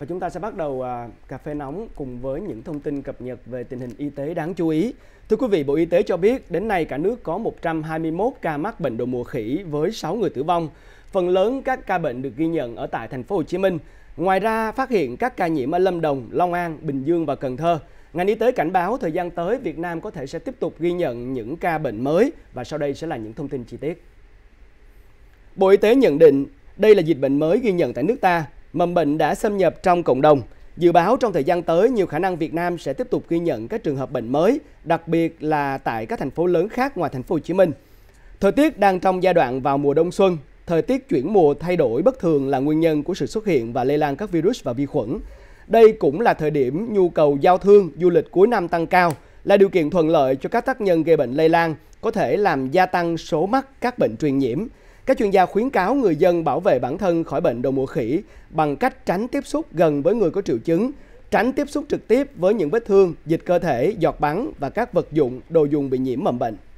và chúng ta sẽ bắt đầu à, cà phê nóng cùng với những thông tin cập nhật về tình hình y tế đáng chú ý. Thưa quý vị, Bộ Y tế cho biết đến nay cả nước có 121 ca mắc bệnh đậu mùa khỉ với 6 người tử vong. Phần lớn các ca bệnh được ghi nhận ở tại thành phố Hồ Chí Minh. Ngoài ra, phát hiện các ca nhiễm ở Lâm Đồng, Long An, Bình Dương và Cần Thơ. Ngành y tế cảnh báo thời gian tới Việt Nam có thể sẽ tiếp tục ghi nhận những ca bệnh mới và sau đây sẽ là những thông tin chi tiết. Bộ Y tế nhận định đây là dịch bệnh mới ghi nhận tại nước ta mầm bệnh đã xâm nhập trong cộng đồng. Dự báo trong thời gian tới, nhiều khả năng Việt Nam sẽ tiếp tục ghi nhận các trường hợp bệnh mới, đặc biệt là tại các thành phố lớn khác ngoài thành phố Hồ Chí Minh. Thời tiết đang trong giai đoạn vào mùa đông xuân, thời tiết chuyển mùa thay đổi bất thường là nguyên nhân của sự xuất hiện và lây lan các virus và vi khuẩn. Đây cũng là thời điểm nhu cầu giao thương, du lịch cuối năm tăng cao, là điều kiện thuận lợi cho các tác nhân gây bệnh lây lan, có thể làm gia tăng số mắc các bệnh truyền nhiễm. Các chuyên gia khuyến cáo người dân bảo vệ bản thân khỏi bệnh đầu mùa khỉ bằng cách tránh tiếp xúc gần với người có triệu chứng, tránh tiếp xúc trực tiếp với những vết thương, dịch cơ thể, giọt bắn và các vật dụng, đồ dùng bị nhiễm mầm bệnh.